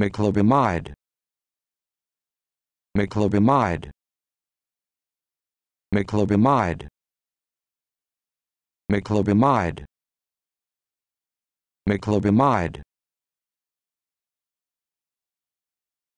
Meclobamide. Meclobamide. Meclobamide. Meclobamide. Meclobamide.